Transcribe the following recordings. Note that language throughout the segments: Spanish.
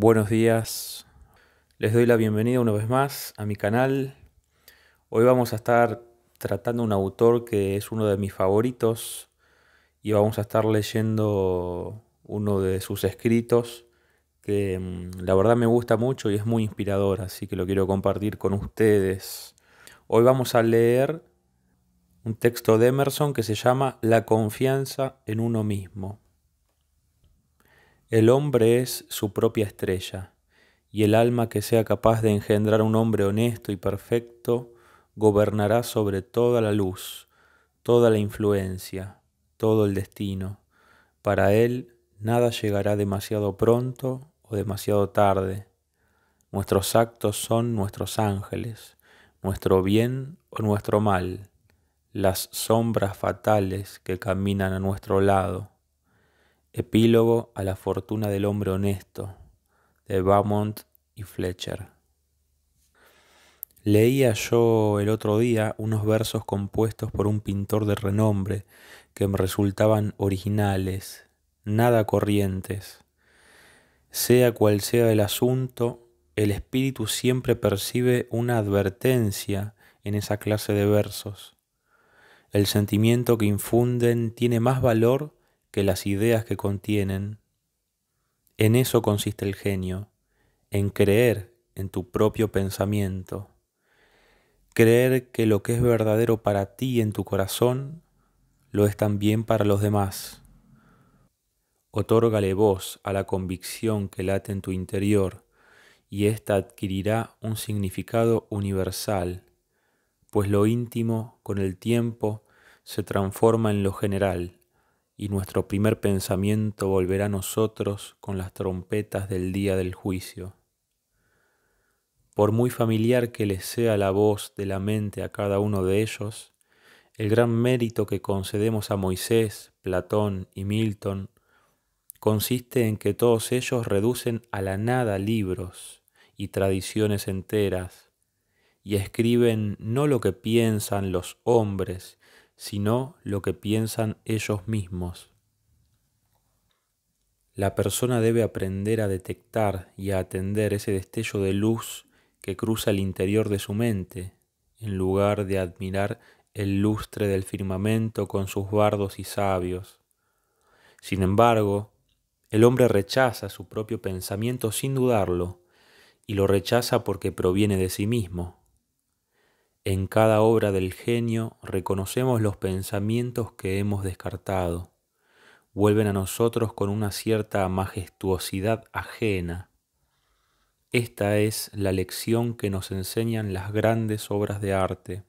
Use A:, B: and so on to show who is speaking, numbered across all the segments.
A: Buenos días, les doy la bienvenida una vez más a mi canal. Hoy vamos a estar tratando un autor que es uno de mis favoritos y vamos a estar leyendo uno de sus escritos que mm, la verdad me gusta mucho y es muy inspirador, así que lo quiero compartir con ustedes. Hoy vamos a leer un texto de Emerson que se llama La confianza en uno mismo. El hombre es su propia estrella, y el alma que sea capaz de engendrar un hombre honesto y perfecto gobernará sobre toda la luz, toda la influencia, todo el destino. Para él nada llegará demasiado pronto o demasiado tarde. Nuestros actos son nuestros ángeles, nuestro bien o nuestro mal, las sombras fatales que caminan a nuestro lado. Epílogo a la fortuna del hombre honesto de Beaumont y Fletcher. Leía yo el otro día unos versos compuestos por un pintor de renombre que me resultaban originales, nada corrientes. Sea cual sea el asunto, el espíritu siempre percibe una advertencia en esa clase de versos. El sentimiento que infunden tiene más valor que las ideas que contienen. En eso consiste el genio, en creer en tu propio pensamiento, creer que lo que es verdadero para ti en tu corazón, lo es también para los demás. Otórgale voz a la convicción que late en tu interior y ésta adquirirá un significado universal, pues lo íntimo con el tiempo se transforma en lo general y nuestro primer pensamiento volverá a nosotros con las trompetas del día del juicio. Por muy familiar que les sea la voz de la mente a cada uno de ellos, el gran mérito que concedemos a Moisés, Platón y Milton consiste en que todos ellos reducen a la nada libros y tradiciones enteras, y escriben no lo que piensan los hombres, sino lo que piensan ellos mismos. La persona debe aprender a detectar y a atender ese destello de luz que cruza el interior de su mente, en lugar de admirar el lustre del firmamento con sus bardos y sabios. Sin embargo, el hombre rechaza su propio pensamiento sin dudarlo, y lo rechaza porque proviene de sí mismo. En cada obra del genio reconocemos los pensamientos que hemos descartado. Vuelven a nosotros con una cierta majestuosidad ajena. Esta es la lección que nos enseñan las grandes obras de arte.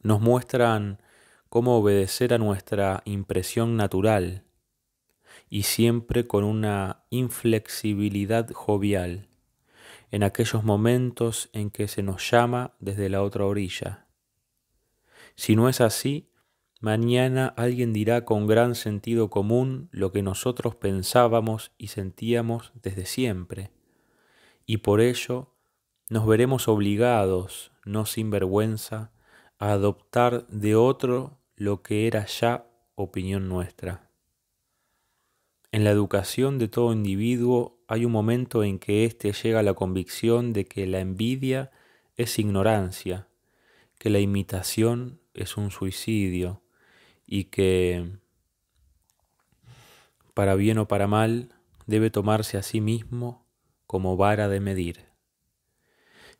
A: Nos muestran cómo obedecer a nuestra impresión natural y siempre con una inflexibilidad jovial en aquellos momentos en que se nos llama desde la otra orilla. Si no es así, mañana alguien dirá con gran sentido común lo que nosotros pensábamos y sentíamos desde siempre, y por ello nos veremos obligados, no sin vergüenza, a adoptar de otro lo que era ya opinión nuestra. En la educación de todo individuo hay un momento en que éste llega a la convicción de que la envidia es ignorancia, que la imitación es un suicidio y que, para bien o para mal, debe tomarse a sí mismo como vara de medir.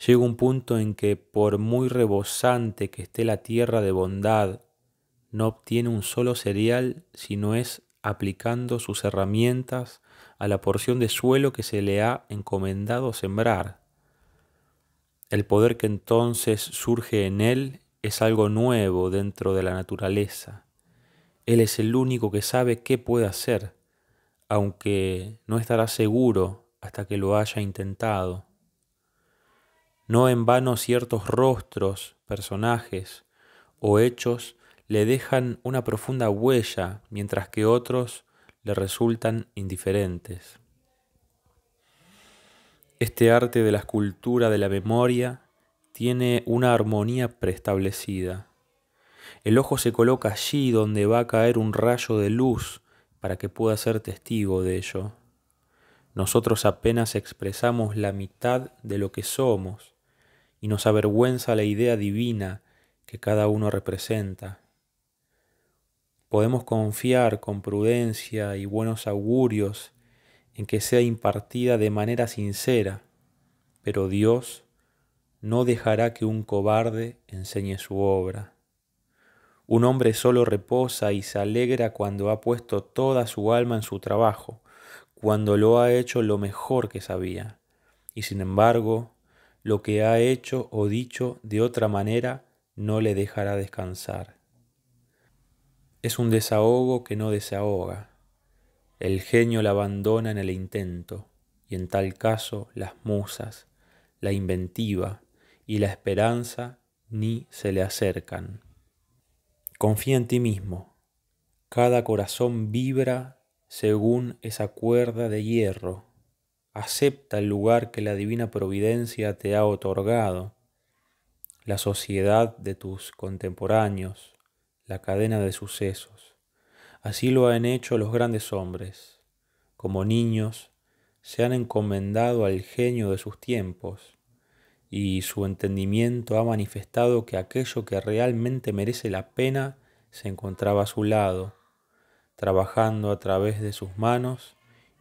A: Llega un punto en que, por muy rebosante que esté la tierra de bondad, no obtiene un solo cereal si no es aplicando sus herramientas a la porción de suelo que se le ha encomendado sembrar. El poder que entonces surge en él es algo nuevo dentro de la naturaleza. Él es el único que sabe qué puede hacer, aunque no estará seguro hasta que lo haya intentado. No en vano ciertos rostros, personajes o hechos le dejan una profunda huella, mientras que otros le resultan indiferentes. Este arte de la escultura de la memoria tiene una armonía preestablecida. El ojo se coloca allí donde va a caer un rayo de luz para que pueda ser testigo de ello. Nosotros apenas expresamos la mitad de lo que somos y nos avergüenza la idea divina que cada uno representa podemos confiar con prudencia y buenos augurios en que sea impartida de manera sincera, pero Dios no dejará que un cobarde enseñe su obra. Un hombre solo reposa y se alegra cuando ha puesto toda su alma en su trabajo, cuando lo ha hecho lo mejor que sabía, y sin embargo, lo que ha hecho o dicho de otra manera no le dejará descansar. Es un desahogo que no desahoga. El genio la abandona en el intento, y en tal caso las musas, la inventiva y la esperanza ni se le acercan. Confía en ti mismo. Cada corazón vibra según esa cuerda de hierro. Acepta el lugar que la divina providencia te ha otorgado, la sociedad de tus contemporáneos, la cadena de sucesos. Así lo han hecho los grandes hombres. Como niños, se han encomendado al genio de sus tiempos, y su entendimiento ha manifestado que aquello que realmente merece la pena se encontraba a su lado, trabajando a través de sus manos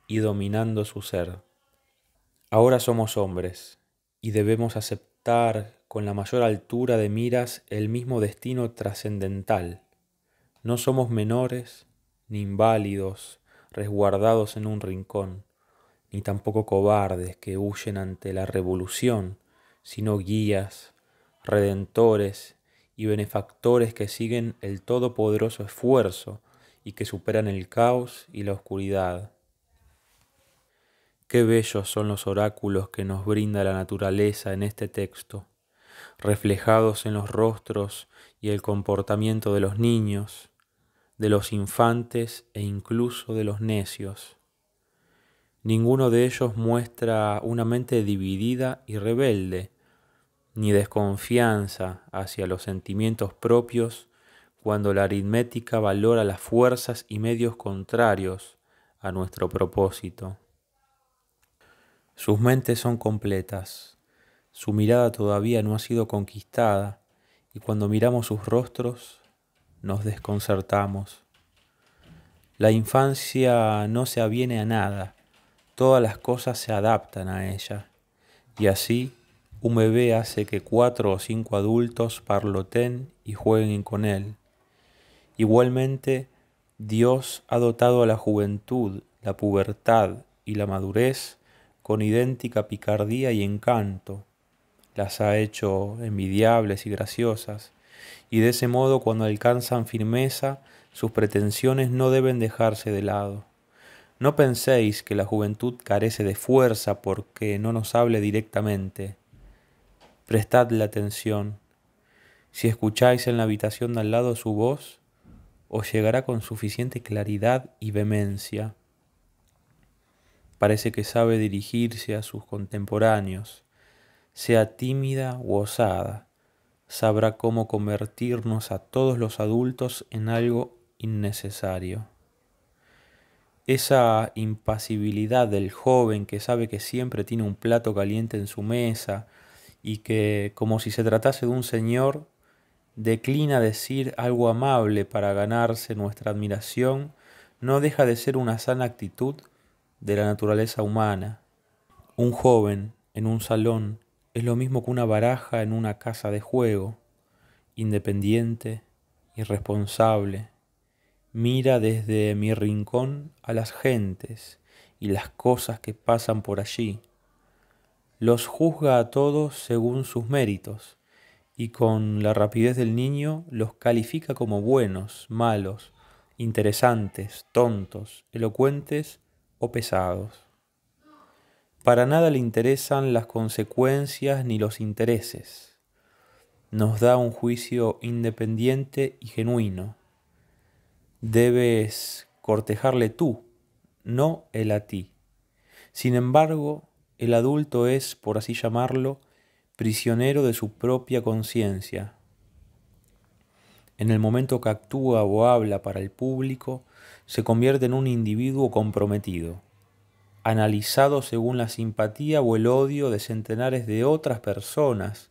A: y dominando su ser. Ahora somos hombres y debemos aceptar con la mayor altura de miras el mismo destino trascendental. No somos menores, ni inválidos, resguardados en un rincón, ni tampoco cobardes que huyen ante la revolución, sino guías, redentores y benefactores que siguen el todopoderoso esfuerzo y que superan el caos y la oscuridad. Qué bellos son los oráculos que nos brinda la naturaleza en este texto reflejados en los rostros y el comportamiento de los niños, de los infantes e incluso de los necios. Ninguno de ellos muestra una mente dividida y rebelde, ni desconfianza hacia los sentimientos propios cuando la aritmética valora las fuerzas y medios contrarios a nuestro propósito. Sus mentes son completas, su mirada todavía no ha sido conquistada y cuando miramos sus rostros nos desconcertamos. La infancia no se aviene a nada, todas las cosas se adaptan a ella y así un bebé hace que cuatro o cinco adultos parloten y jueguen con él. Igualmente, Dios ha dotado a la juventud, la pubertad y la madurez con idéntica picardía y encanto, las ha hecho envidiables y graciosas, y de ese modo cuando alcanzan firmeza, sus pretensiones no deben dejarse de lado. No penséis que la juventud carece de fuerza porque no nos hable directamente. Prestadle atención. Si escucháis en la habitación de al lado su voz, os llegará con suficiente claridad y vehemencia. Parece que sabe dirigirse a sus contemporáneos sea tímida u osada, sabrá cómo convertirnos a todos los adultos en algo innecesario. Esa impasibilidad del joven que sabe que siempre tiene un plato caliente en su mesa y que, como si se tratase de un señor, declina decir algo amable para ganarse nuestra admiración, no deja de ser una sana actitud de la naturaleza humana. Un joven en un salón es lo mismo que una baraja en una casa de juego, independiente, irresponsable. Mira desde mi rincón a las gentes y las cosas que pasan por allí. Los juzga a todos según sus méritos y con la rapidez del niño los califica como buenos, malos, interesantes, tontos, elocuentes o pesados. Para nada le interesan las consecuencias ni los intereses. Nos da un juicio independiente y genuino. Debes cortejarle tú, no él a ti. Sin embargo, el adulto es, por así llamarlo, prisionero de su propia conciencia. En el momento que actúa o habla para el público, se convierte en un individuo comprometido analizado según la simpatía o el odio de centenares de otras personas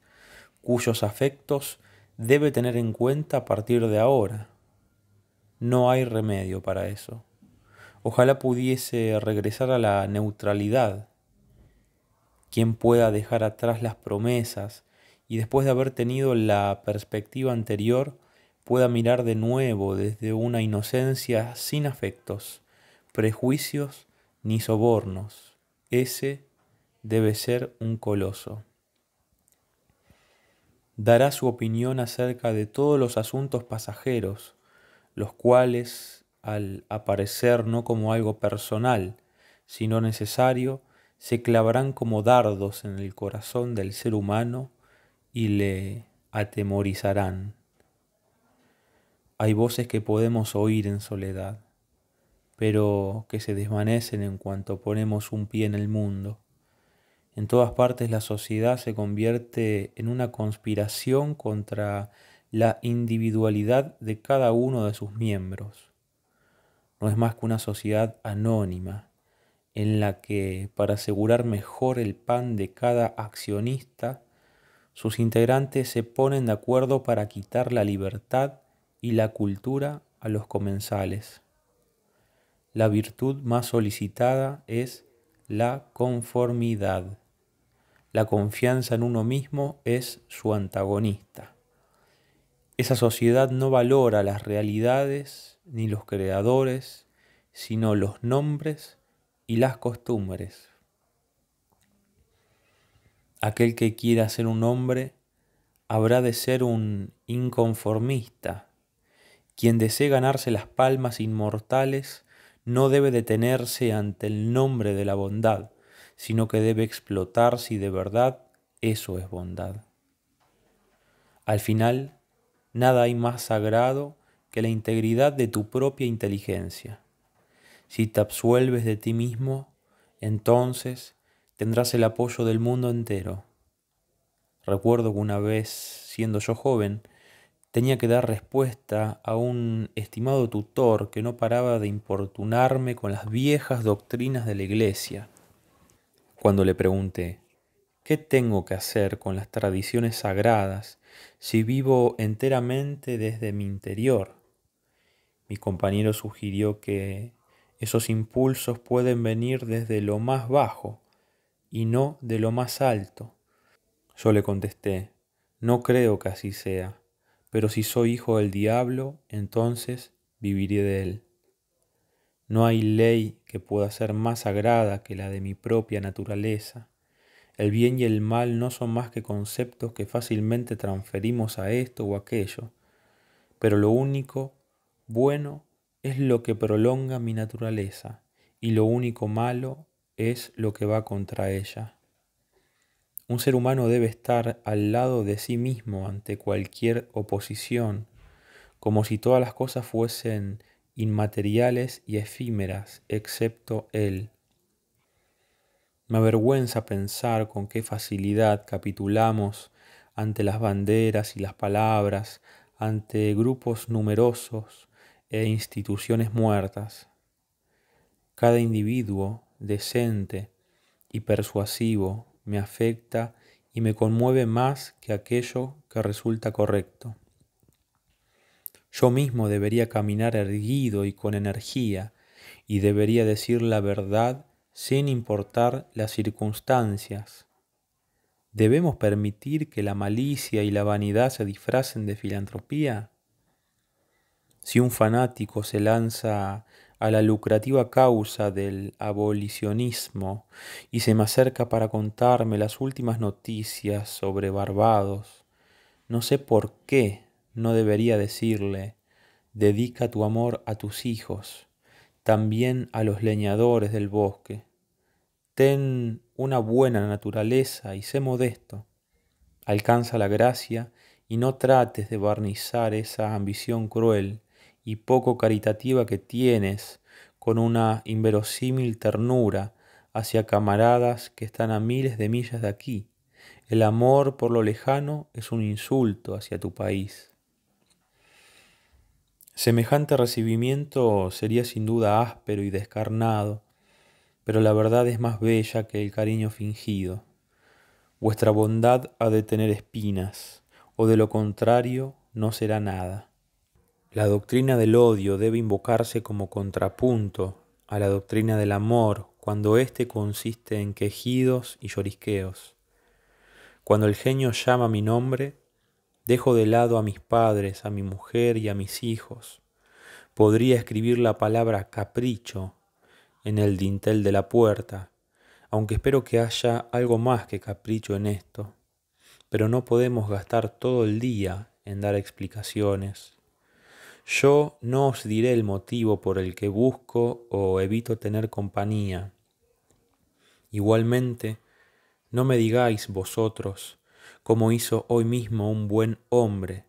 A: cuyos afectos debe tener en cuenta a partir de ahora. No hay remedio para eso. Ojalá pudiese regresar a la neutralidad. Quien pueda dejar atrás las promesas y después de haber tenido la perspectiva anterior, pueda mirar de nuevo desde una inocencia sin afectos, prejuicios ni sobornos. Ese debe ser un coloso. Dará su opinión acerca de todos los asuntos pasajeros, los cuales, al aparecer no como algo personal, sino necesario, se clavarán como dardos en el corazón del ser humano y le atemorizarán. Hay voces que podemos oír en soledad pero que se desvanecen en cuanto ponemos un pie en el mundo. En todas partes la sociedad se convierte en una conspiración contra la individualidad de cada uno de sus miembros. No es más que una sociedad anónima, en la que, para asegurar mejor el pan de cada accionista, sus integrantes se ponen de acuerdo para quitar la libertad y la cultura a los comensales la virtud más solicitada es la conformidad. La confianza en uno mismo es su antagonista. Esa sociedad no valora las realidades ni los creadores, sino los nombres y las costumbres. Aquel que quiera ser un hombre habrá de ser un inconformista. Quien desee ganarse las palmas inmortales no debe detenerse ante el nombre de la bondad, sino que debe explotar si de verdad eso es bondad. Al final, nada hay más sagrado que la integridad de tu propia inteligencia. Si te absuelves de ti mismo, entonces tendrás el apoyo del mundo entero. Recuerdo que una vez, siendo yo joven, Tenía que dar respuesta a un estimado tutor que no paraba de importunarme con las viejas doctrinas de la iglesia. Cuando le pregunté, ¿qué tengo que hacer con las tradiciones sagradas si vivo enteramente desde mi interior? Mi compañero sugirió que esos impulsos pueden venir desde lo más bajo y no de lo más alto. Yo le contesté, no creo que así sea pero si soy hijo del diablo, entonces viviré de él. No hay ley que pueda ser más sagrada que la de mi propia naturaleza. El bien y el mal no son más que conceptos que fácilmente transferimos a esto o aquello, pero lo único bueno es lo que prolonga mi naturaleza y lo único malo es lo que va contra ella. Un ser humano debe estar al lado de sí mismo ante cualquier oposición, como si todas las cosas fuesen inmateriales y efímeras, excepto él. Me avergüenza pensar con qué facilidad capitulamos ante las banderas y las palabras, ante grupos numerosos e instituciones muertas. Cada individuo decente y persuasivo me afecta y me conmueve más que aquello que resulta correcto. Yo mismo debería caminar erguido y con energía, y debería decir la verdad sin importar las circunstancias. ¿Debemos permitir que la malicia y la vanidad se disfracen de filantropía? Si un fanático se lanza a la lucrativa causa del abolicionismo y se me acerca para contarme las últimas noticias sobre Barbados. No sé por qué no debería decirle, dedica tu amor a tus hijos, también a los leñadores del bosque. Ten una buena naturaleza y sé modesto. Alcanza la gracia y no trates de barnizar esa ambición cruel y poco caritativa que tienes con una inverosímil ternura hacia camaradas que están a miles de millas de aquí. El amor por lo lejano es un insulto hacia tu país. Semejante recibimiento sería sin duda áspero y descarnado, pero la verdad es más bella que el cariño fingido. Vuestra bondad ha de tener espinas, o de lo contrario no será nada. La doctrina del odio debe invocarse como contrapunto a la doctrina del amor cuando éste consiste en quejidos y llorisqueos. Cuando el genio llama mi nombre, dejo de lado a mis padres, a mi mujer y a mis hijos. Podría escribir la palabra capricho en el dintel de la puerta, aunque espero que haya algo más que capricho en esto. Pero no podemos gastar todo el día en dar explicaciones. Yo no os diré el motivo por el que busco o evito tener compañía. Igualmente, no me digáis vosotros, como hizo hoy mismo un buen hombre,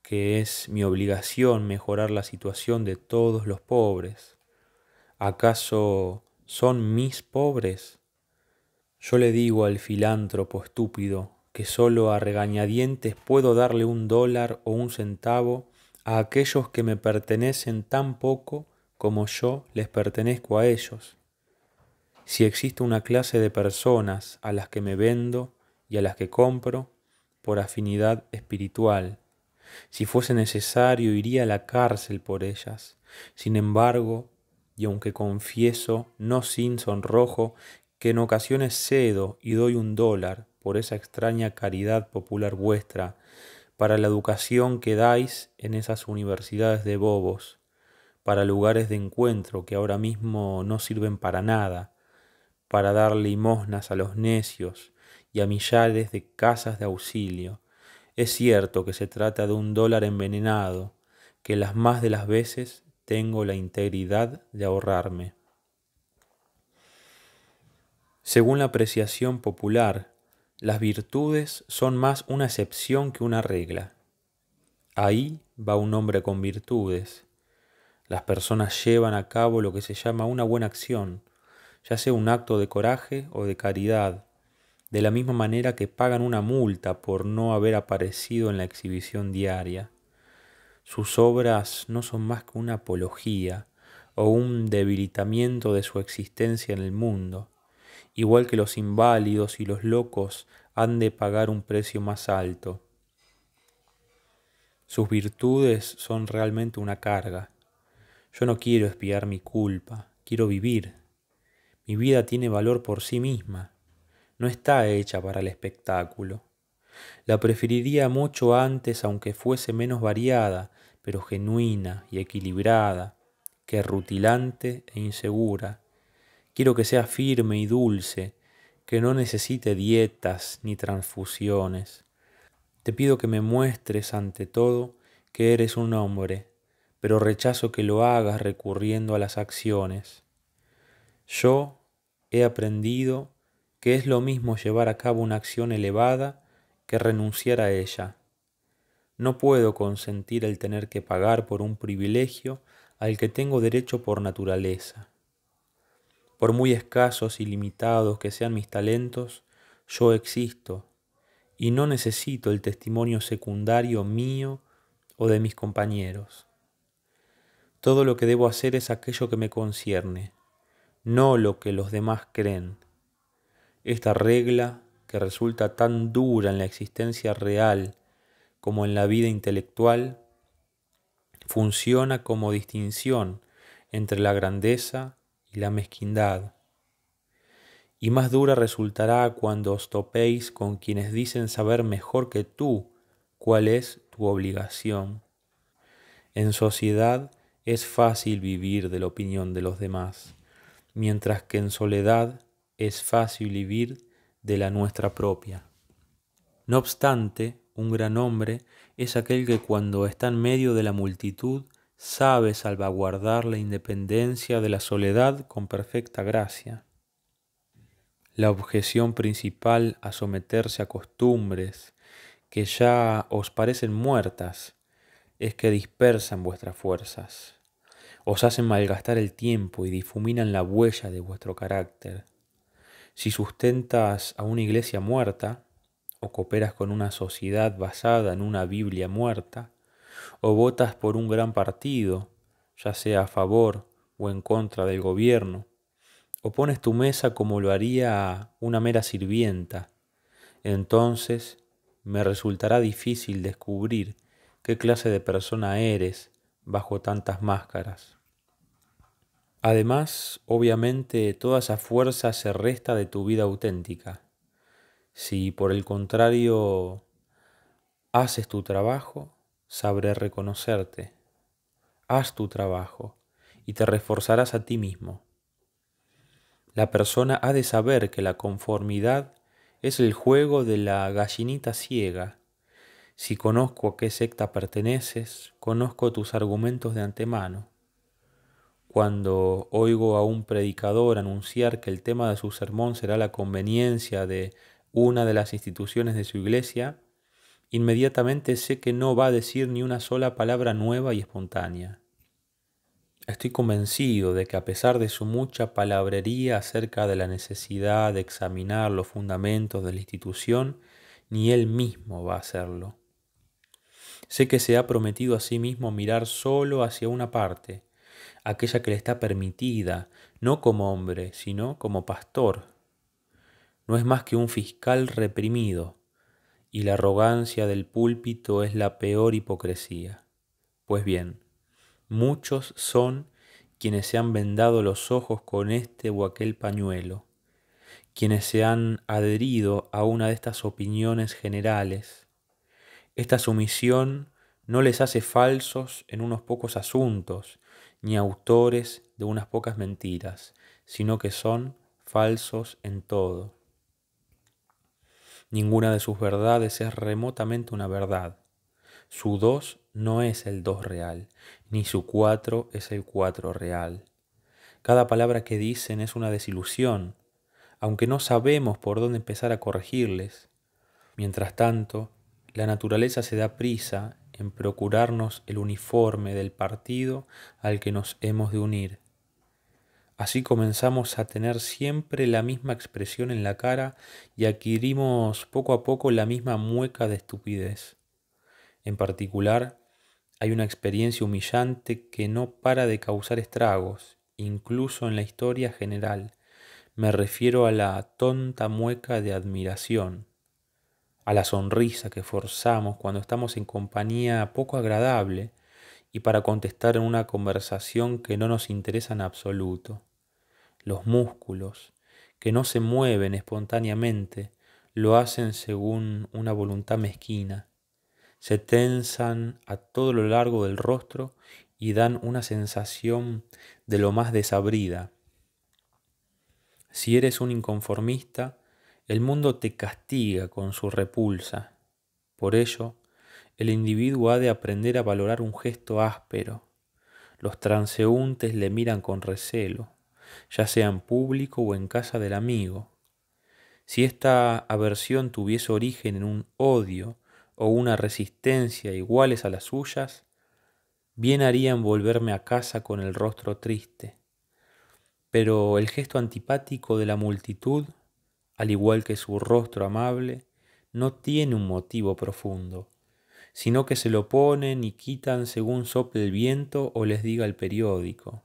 A: que es mi obligación mejorar la situación de todos los pobres. ¿Acaso son mis pobres? Yo le digo al filántropo estúpido que solo a regañadientes puedo darle un dólar o un centavo a aquellos que me pertenecen tan poco como yo les pertenezco a ellos. Si existe una clase de personas a las que me vendo y a las que compro por afinidad espiritual, si fuese necesario iría a la cárcel por ellas. Sin embargo, y aunque confieso, no sin sonrojo, que en ocasiones cedo y doy un dólar por esa extraña caridad popular vuestra, para la educación que dais en esas universidades de bobos, para lugares de encuentro que ahora mismo no sirven para nada, para dar limosnas a los necios y a millares de casas de auxilio. Es cierto que se trata de un dólar envenenado, que las más de las veces tengo la integridad de ahorrarme. Según la apreciación popular, las virtudes son más una excepción que una regla. Ahí va un hombre con virtudes. Las personas llevan a cabo lo que se llama una buena acción, ya sea un acto de coraje o de caridad, de la misma manera que pagan una multa por no haber aparecido en la exhibición diaria. Sus obras no son más que una apología o un debilitamiento de su existencia en el mundo igual que los inválidos y los locos, han de pagar un precio más alto. Sus virtudes son realmente una carga. Yo no quiero espiar mi culpa, quiero vivir. Mi vida tiene valor por sí misma, no está hecha para el espectáculo. La preferiría mucho antes, aunque fuese menos variada, pero genuina y equilibrada, que rutilante e insegura Quiero que sea firme y dulce, que no necesite dietas ni transfusiones. Te pido que me muestres ante todo que eres un hombre, pero rechazo que lo hagas recurriendo a las acciones. Yo he aprendido que es lo mismo llevar a cabo una acción elevada que renunciar a ella. No puedo consentir el tener que pagar por un privilegio al que tengo derecho por naturaleza. Por muy escasos y limitados que sean mis talentos, yo existo y no necesito el testimonio secundario mío o de mis compañeros. Todo lo que debo hacer es aquello que me concierne, no lo que los demás creen. Esta regla, que resulta tan dura en la existencia real como en la vida intelectual, funciona como distinción entre la grandeza y la mezquindad. Y más dura resultará cuando os topéis con quienes dicen saber mejor que tú cuál es tu obligación. En sociedad es fácil vivir de la opinión de los demás, mientras que en soledad es fácil vivir de la nuestra propia. No obstante, un gran hombre es aquel que cuando está en medio de la multitud sabe salvaguardar la independencia de la soledad con perfecta gracia. La objeción principal a someterse a costumbres que ya os parecen muertas es que dispersan vuestras fuerzas, os hacen malgastar el tiempo y difuminan la huella de vuestro carácter. Si sustentas a una iglesia muerta, o cooperas con una sociedad basada en una Biblia muerta, o votas por un gran partido, ya sea a favor o en contra del gobierno, o pones tu mesa como lo haría una mera sirvienta, entonces me resultará difícil descubrir qué clase de persona eres bajo tantas máscaras. Además, obviamente, toda esa fuerza se resta de tu vida auténtica. Si por el contrario haces tu trabajo, sabré reconocerte. Haz tu trabajo y te reforzarás a ti mismo. La persona ha de saber que la conformidad es el juego de la gallinita ciega. Si conozco a qué secta perteneces, conozco tus argumentos de antemano. Cuando oigo a un predicador anunciar que el tema de su sermón será la conveniencia de una de las instituciones de su iglesia, inmediatamente sé que no va a decir ni una sola palabra nueva y espontánea. Estoy convencido de que a pesar de su mucha palabrería acerca de la necesidad de examinar los fundamentos de la institución, ni él mismo va a hacerlo. Sé que se ha prometido a sí mismo mirar solo hacia una parte, aquella que le está permitida, no como hombre, sino como pastor. No es más que un fiscal reprimido, y la arrogancia del púlpito es la peor hipocresía. Pues bien, muchos son quienes se han vendado los ojos con este o aquel pañuelo, quienes se han adherido a una de estas opiniones generales. Esta sumisión no les hace falsos en unos pocos asuntos, ni autores de unas pocas mentiras, sino que son falsos en todo. Ninguna de sus verdades es remotamente una verdad. Su dos no es el 2 real, ni su 4 es el 4 real. Cada palabra que dicen es una desilusión, aunque no sabemos por dónde empezar a corregirles. Mientras tanto, la naturaleza se da prisa en procurarnos el uniforme del partido al que nos hemos de unir. Así comenzamos a tener siempre la misma expresión en la cara y adquirimos poco a poco la misma mueca de estupidez. En particular, hay una experiencia humillante que no para de causar estragos, incluso en la historia general. Me refiero a la tonta mueca de admiración, a la sonrisa que forzamos cuando estamos en compañía poco agradable y para contestar en una conversación que no nos interesa en absoluto los músculos, que no se mueven espontáneamente, lo hacen según una voluntad mezquina. Se tensan a todo lo largo del rostro y dan una sensación de lo más desabrida. Si eres un inconformista, el mundo te castiga con su repulsa. Por ello, el individuo ha de aprender a valorar un gesto áspero. Los transeúntes le miran con recelo ya sea en público o en casa del amigo. Si esta aversión tuviese origen en un odio o una resistencia iguales a las suyas, bien haría en volverme a casa con el rostro triste. Pero el gesto antipático de la multitud, al igual que su rostro amable, no tiene un motivo profundo, sino que se lo ponen y quitan según sople el viento o les diga el periódico.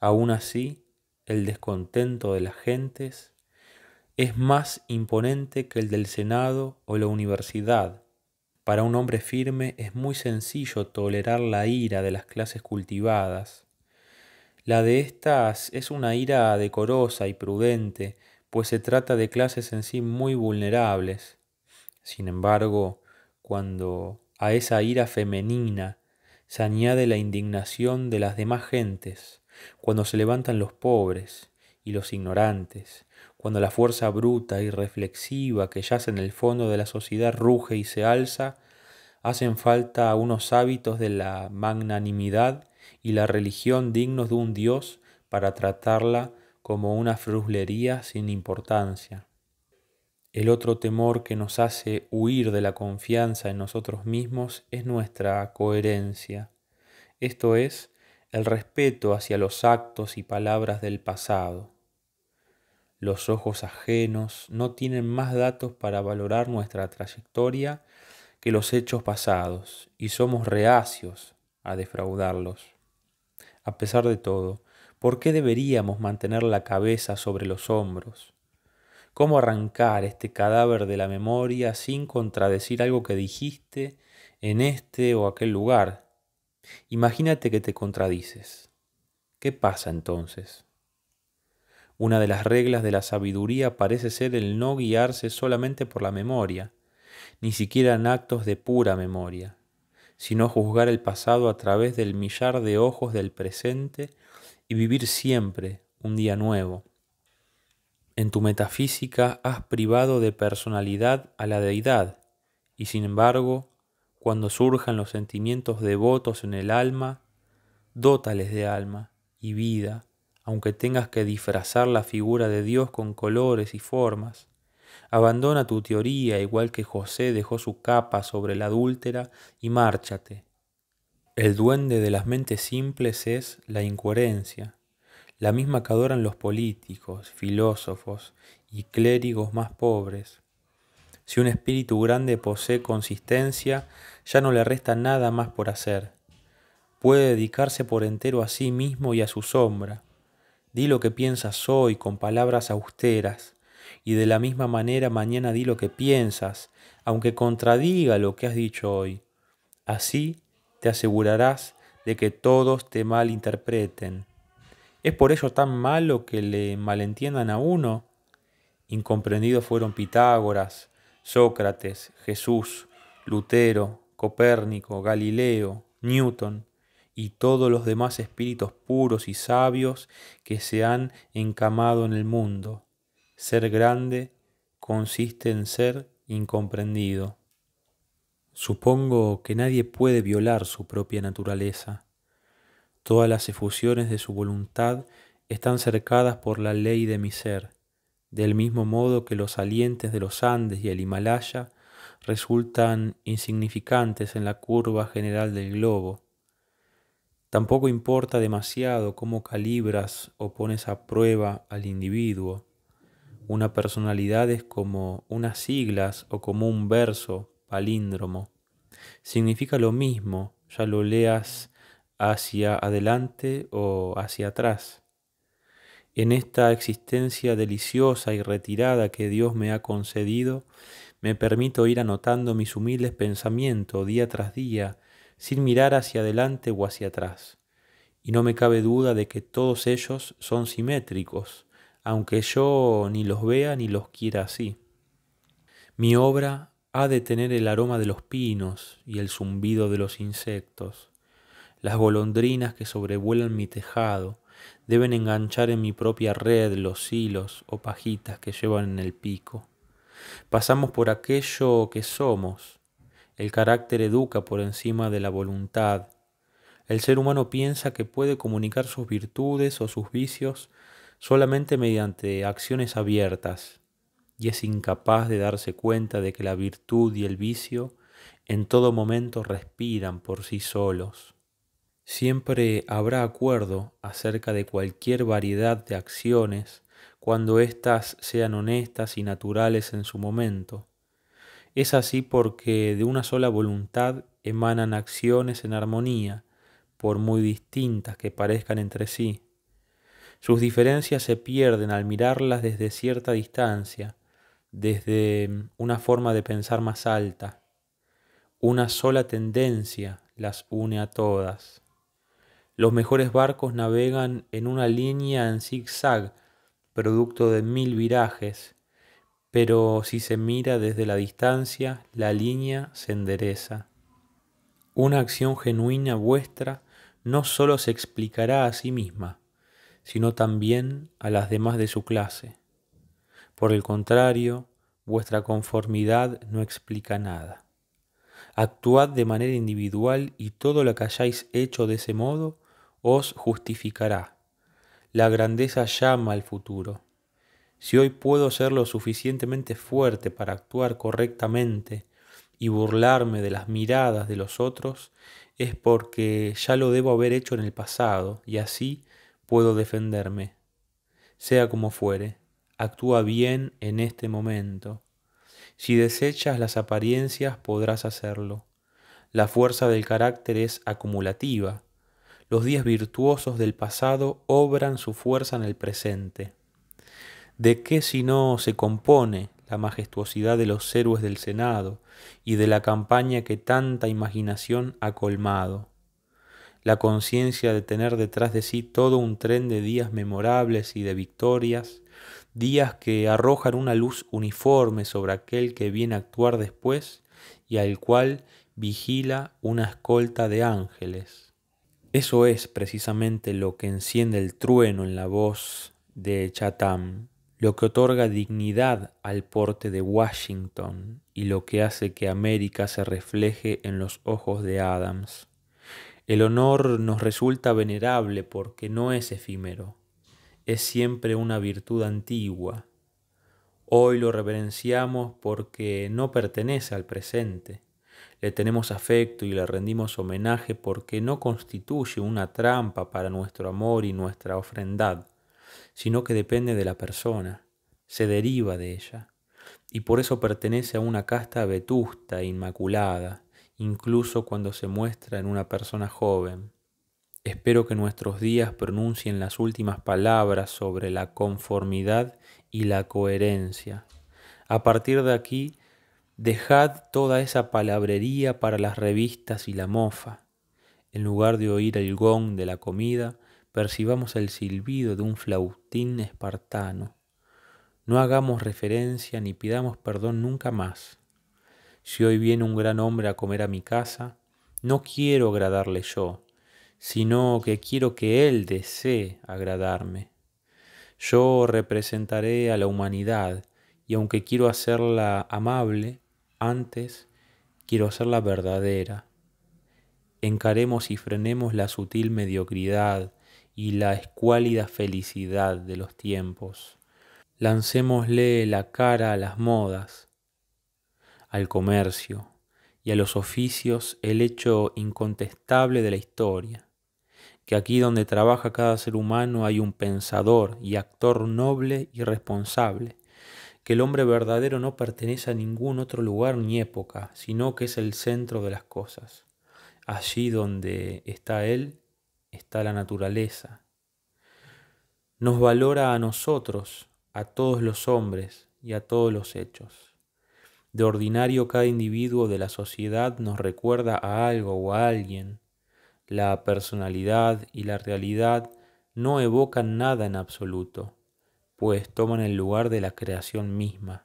A: Aún así, el descontento de las gentes es más imponente que el del Senado o la universidad. Para un hombre firme es muy sencillo tolerar la ira de las clases cultivadas. La de estas es una ira decorosa y prudente, pues se trata de clases en sí muy vulnerables. Sin embargo, cuando a esa ira femenina se añade la indignación de las demás gentes, cuando se levantan los pobres y los ignorantes, cuando la fuerza bruta y reflexiva que yace en el fondo de la sociedad ruge y se alza, hacen falta unos hábitos de la magnanimidad y la religión dignos de un Dios para tratarla como una fruslería sin importancia. El otro temor que nos hace huir de la confianza en nosotros mismos es nuestra coherencia, esto es, el respeto hacia los actos y palabras del pasado. Los ojos ajenos no tienen más datos para valorar nuestra trayectoria que los hechos pasados y somos reacios a defraudarlos. A pesar de todo, ¿por qué deberíamos mantener la cabeza sobre los hombros? ¿Cómo arrancar este cadáver de la memoria sin contradecir algo que dijiste en este o aquel lugar? Imagínate que te contradices. ¿Qué pasa entonces? Una de las reglas de la sabiduría parece ser el no guiarse solamente por la memoria, ni siquiera en actos de pura memoria, sino juzgar el pasado a través del millar de ojos del presente y vivir siempre un día nuevo. En tu metafísica has privado de personalidad a la deidad, y sin embargo cuando surjan los sentimientos devotos en el alma, dótales de alma y vida, aunque tengas que disfrazar la figura de Dios con colores y formas. Abandona tu teoría igual que José dejó su capa sobre la adúltera y márchate. El duende de las mentes simples es la incoherencia, la misma que adoran los políticos, filósofos y clérigos más pobres. Si un espíritu grande posee consistencia, ya no le resta nada más por hacer. Puede dedicarse por entero a sí mismo y a su sombra. Di lo que piensas hoy con palabras austeras, y de la misma manera mañana di lo que piensas, aunque contradiga lo que has dicho hoy. Así te asegurarás de que todos te malinterpreten. ¿Es por ello tan malo que le malentiendan a uno? Incomprendidos fueron Pitágoras, Sócrates, Jesús, Lutero, Copérnico, Galileo, Newton y todos los demás espíritus puros y sabios que se han encamado en el mundo. Ser grande consiste en ser incomprendido. Supongo que nadie puede violar su propia naturaleza. Todas las efusiones de su voluntad están cercadas por la ley de mi ser del mismo modo que los salientes de los Andes y el Himalaya resultan insignificantes en la curva general del globo. Tampoco importa demasiado cómo calibras o pones a prueba al individuo. Una personalidad es como unas siglas o como un verso palíndromo. Significa lo mismo, ya lo leas hacia adelante o hacia atrás en esta existencia deliciosa y retirada que Dios me ha concedido, me permito ir anotando mis humildes pensamientos día tras día, sin mirar hacia adelante o hacia atrás. Y no me cabe duda de que todos ellos son simétricos, aunque yo ni los vea ni los quiera así. Mi obra ha de tener el aroma de los pinos y el zumbido de los insectos, las golondrinas que sobrevuelan mi tejado, deben enganchar en mi propia red los hilos o pajitas que llevan en el pico. Pasamos por aquello que somos. El carácter educa por encima de la voluntad. El ser humano piensa que puede comunicar sus virtudes o sus vicios solamente mediante acciones abiertas, y es incapaz de darse cuenta de que la virtud y el vicio en todo momento respiran por sí solos. Siempre habrá acuerdo acerca de cualquier variedad de acciones cuando éstas sean honestas y naturales en su momento. Es así porque de una sola voluntad emanan acciones en armonía, por muy distintas que parezcan entre sí. Sus diferencias se pierden al mirarlas desde cierta distancia, desde una forma de pensar más alta. Una sola tendencia las une a todas. Los mejores barcos navegan en una línea en zigzag, producto de mil virajes, pero si se mira desde la distancia, la línea se endereza. Una acción genuina vuestra no sólo se explicará a sí misma, sino también a las demás de su clase. Por el contrario, vuestra conformidad no explica nada. Actuad de manera individual y todo lo que hayáis hecho de ese modo os justificará. La grandeza llama al futuro. Si hoy puedo ser lo suficientemente fuerte para actuar correctamente y burlarme de las miradas de los otros, es porque ya lo debo haber hecho en el pasado y así puedo defenderme. Sea como fuere, actúa bien en este momento. Si desechas las apariencias podrás hacerlo. La fuerza del carácter es acumulativa los días virtuosos del pasado obran su fuerza en el presente. ¿De qué si no se compone la majestuosidad de los héroes del Senado y de la campaña que tanta imaginación ha colmado? La conciencia de tener detrás de sí todo un tren de días memorables y de victorias, días que arrojan una luz uniforme sobre aquel que viene a actuar después y al cual vigila una escolta de ángeles. Eso es precisamente lo que enciende el trueno en la voz de Chatham, lo que otorga dignidad al porte de Washington y lo que hace que América se refleje en los ojos de Adams. El honor nos resulta venerable porque no es efímero, es siempre una virtud antigua. Hoy lo reverenciamos porque no pertenece al presente le tenemos afecto y le rendimos homenaje porque no constituye una trampa para nuestro amor y nuestra ofrendad, sino que depende de la persona, se deriva de ella, y por eso pertenece a una casta vetusta e inmaculada, incluso cuando se muestra en una persona joven. Espero que nuestros días pronuncien las últimas palabras sobre la conformidad y la coherencia. A partir de aquí Dejad toda esa palabrería para las revistas y la mofa. En lugar de oír el gong de la comida, percibamos el silbido de un flautín espartano. No hagamos referencia ni pidamos perdón nunca más. Si hoy viene un gran hombre a comer a mi casa, no quiero agradarle yo, sino que quiero que él desee agradarme. Yo representaré a la humanidad y aunque quiero hacerla amable, antes quiero ser la verdadera. Encaremos y frenemos la sutil mediocridad y la escuálida felicidad de los tiempos. Lancémosle la cara a las modas, al comercio y a los oficios el hecho incontestable de la historia, que aquí donde trabaja cada ser humano hay un pensador y actor noble y responsable, que el hombre verdadero no pertenece a ningún otro lugar ni época, sino que es el centro de las cosas. Allí donde está Él, está la naturaleza. Nos valora a nosotros, a todos los hombres y a todos los hechos. De ordinario cada individuo de la sociedad nos recuerda a algo o a alguien. La personalidad y la realidad no evocan nada en absoluto pues toman el lugar de la creación misma.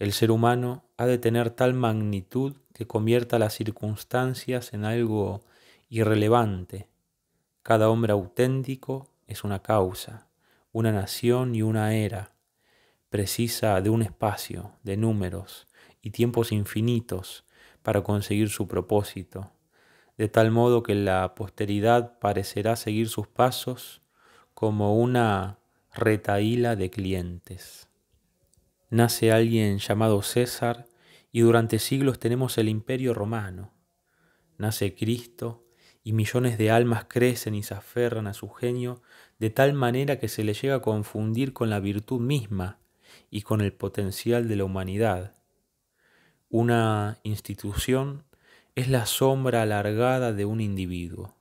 A: El ser humano ha de tener tal magnitud que convierta las circunstancias en algo irrelevante. Cada hombre auténtico es una causa, una nación y una era. Precisa de un espacio, de números y tiempos infinitos para conseguir su propósito, de tal modo que la posteridad parecerá seguir sus pasos como una retaíla de clientes. Nace alguien llamado César y durante siglos tenemos el imperio romano. Nace Cristo y millones de almas crecen y se aferran a su genio de tal manera que se le llega a confundir con la virtud misma y con el potencial de la humanidad. Una institución es la sombra alargada de un individuo.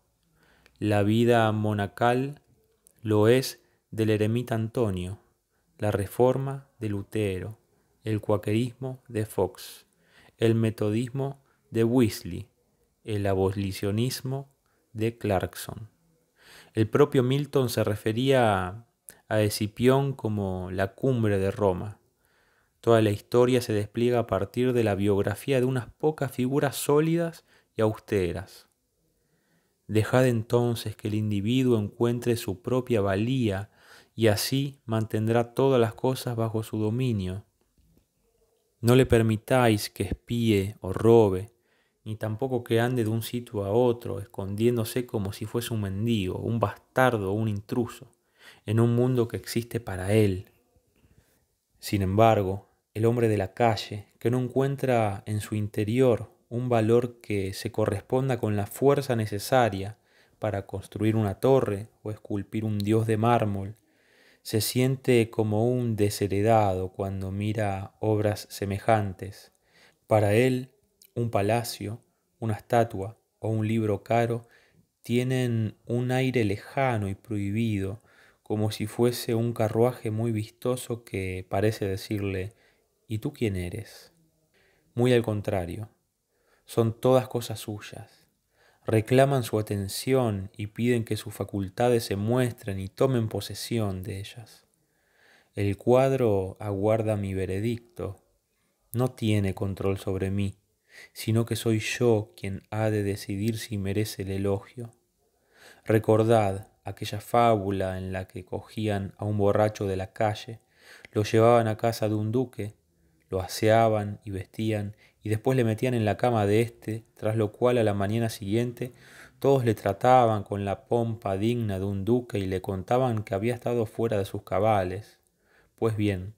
A: La vida monacal lo es del eremita Antonio, la reforma de Lutero, el cuaquerismo de Fox, el metodismo de Weasley, el abolicionismo de Clarkson. El propio Milton se refería a Escipión como la cumbre de Roma. Toda la historia se despliega a partir de la biografía de unas pocas figuras sólidas y austeras. Dejad entonces que el individuo encuentre su propia valía y así mantendrá todas las cosas bajo su dominio. No le permitáis que espíe o robe, ni tampoco que ande de un sitio a otro, escondiéndose como si fuese un mendigo, un bastardo o un intruso, en un mundo que existe para él. Sin embargo, el hombre de la calle, que no encuentra en su interior un valor que se corresponda con la fuerza necesaria para construir una torre o esculpir un dios de mármol, se siente como un desheredado cuando mira obras semejantes. Para él, un palacio, una estatua o un libro caro tienen un aire lejano y prohibido, como si fuese un carruaje muy vistoso que parece decirle ¿Y tú quién eres? Muy al contrario, son todas cosas suyas, reclaman su atención y piden que sus facultades se muestren y tomen posesión de ellas. El cuadro aguarda mi veredicto, no tiene control sobre mí, sino que soy yo quien ha de decidir si merece el elogio. Recordad aquella fábula en la que cogían a un borracho de la calle, lo llevaban a casa de un duque, lo aseaban y vestían y después le metían en la cama de éste, tras lo cual a la mañana siguiente todos le trataban con la pompa digna de un duque y le contaban que había estado fuera de sus cabales. Pues bien,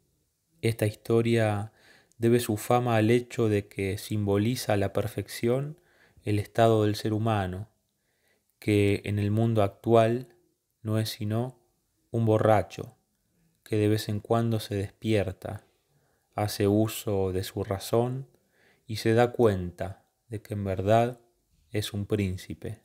A: esta historia debe su fama al hecho de que simboliza a la perfección el estado del ser humano, que en el mundo actual no es sino un borracho, que de vez en cuando se despierta, hace uso de su razón, y se da cuenta de que en verdad es un príncipe.